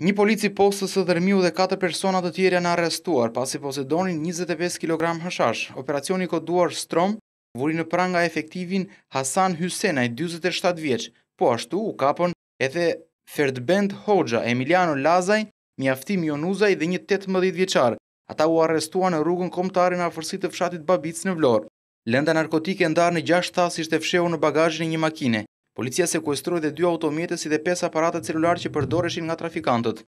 Një polici postës së dërmiu dhe 4 personat të tjere në arrestuar, pasi posedonin 25 kg hëshash. Operacioni koduar Strom vuri në pranga efektivin Hasan Hysenaj, 27 vjeq, po ashtu u kapon edhe Ferdbend Hoxha, Emiliano Lazaj, Mjafti Mionuzaj dhe një 18 vjeqar. Ata u arrestua në rrugën komtare në afërsit të fshatit Babic në Vlorë. Lënda narkotike ndarë në gjasht thasisht e fsheu në bagajnë një makine. Policia sekuestroj dhe dy automjetës i dhe 5 aparatët celular që përdoreshin nga trafikantët.